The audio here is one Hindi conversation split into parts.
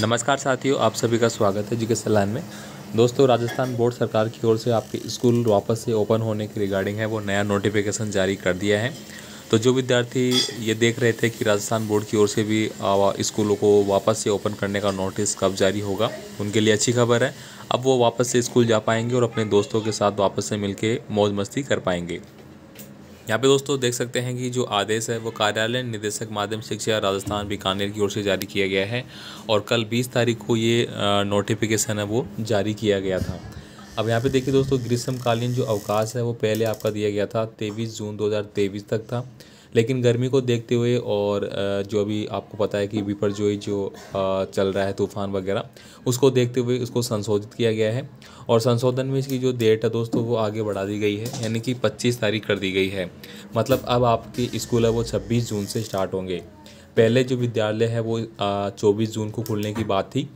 नमस्कार साथियों आप सभी का स्वागत है जी के सलाइन में दोस्तों राजस्थान बोर्ड सरकार की ओर से आपके स्कूल वापस से ओपन होने की रिगार्डिंग है वो नया नोटिफिकेशन जारी कर दिया है तो जो विद्यार्थी ये देख रहे थे कि राजस्थान बोर्ड की ओर से भी स्कूलों को वापस से ओपन करने का नोटिस कब जारी होगा उनके लिए अच्छी खबर है अब वो वापस से स्कूल जा पाएंगे और अपने दोस्तों के साथ वापस से मिलके मौज मस्ती कर पाएंगे यहाँ पे दोस्तों देख सकते हैं कि जो आदेश है वो कार्यालय निदेशक माध्यम शिक्षा राजस्थान बीकानेर की ओर से जारी किया गया है और कल 20 तारीख को ये नोटिफिकेशन है वो जारी किया गया था अब यहाँ पे देखिए दोस्तों ग्रीष्मकालीन जो अवकाश है वो पहले आपका दिया गया था तेईस जून दो तक था लेकिन गर्मी को देखते हुए और जो अभी आपको पता है कि जो जो चल रहा है तूफान वगैरह उसको देखते हुए उसको संशोधित किया गया है और संशोधन में इसकी जो डेट है दोस्तों वो आगे बढ़ा दी गई है यानी कि पच्चीस तारीख कर दी गई है मतलब अब आपके स्कूल है वो छब्बीस जून से स्टार्ट होंगे पहले जो विद्यालय है वो चौबीस जून को खुलने की बात थी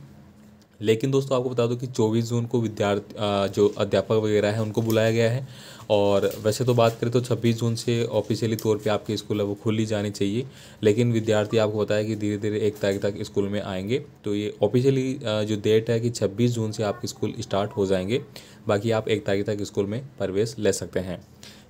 लेकिन दोस्तों आपको बता दो कि 24 जून को विद्यार्थी जो अध्यापक वगैरह हैं उनको बुलाया गया है और वैसे तो बात करें तो 26 जून से ऑफिशियली तौर पे आपके स्कूल है वो खुली जानी चाहिए लेकिन विद्यार्थी आपको बताया कि धीरे धीरे एक तारीख तक स्कूल में आएंगे तो ये ऑफिशियली जो डेट है कि छब्बीस जून से आपके स्कूल स्टार्ट हो जाएंगे बाकी आप एक तारीख तक स्कूल में प्रवेश ले सकते हैं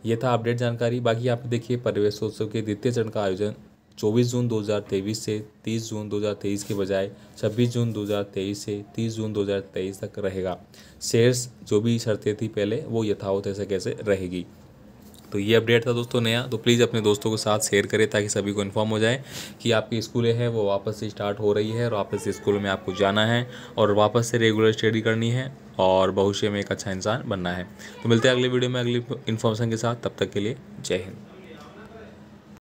ये था अपडेट जानकारी बाकी आप देखिए प्रवेशोत्सव के द्वितीय चरण का आयोजन चौबीस जून 2023 से 30 जून 2023 के बजाय 26 जून 2023 से 30 जून 2023 तक रहेगा शेयर्स जो भी शर्तें थी पहले वो यथावत ऐसे कैसे रहेगी तो ये अपडेट था दोस्तों नया तो प्लीज़ अपने दोस्तों के साथ शेयर करें ताकि सभी को इन्फॉर्म हो जाए कि आपकी स्कूलें हैं वो वापस से स्टार्ट हो रही है और वापस से स्कूल में आपको जाना है और वापस से रेगुलर स्टडी करनी है और भविष्य में एक अच्छा इंसान बनना है तो मिलते हैं अगले वीडियो में अगली इन्फॉर्मेशन के साथ तब तक के लिए जय हिंद